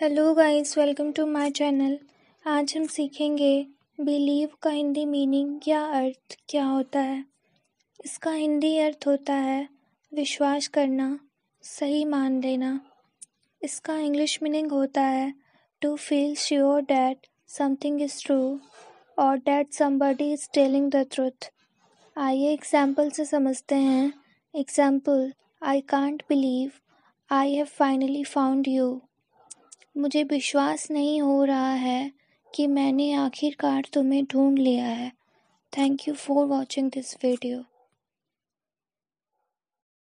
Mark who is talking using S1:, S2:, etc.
S1: hello guys welcome to my channel आज हम सीखेंगे बिलीव का हिंदी मीनिंग या अर्थ क्या होता है इसका हिंदी अर्थ होता है विश्वास करना सही मान लेना इसका इंग्लिश मीनिंग होता है to feel sure that something is true और that somebody is telling the truth आइए एग्जाम्पल से समझते हैं example I can't believe I have finally found you मुझे विश्वास नहीं हो रहा है कि मैंने आखिरकार तुम्हें ढूंढ लिया है thank you for watching this video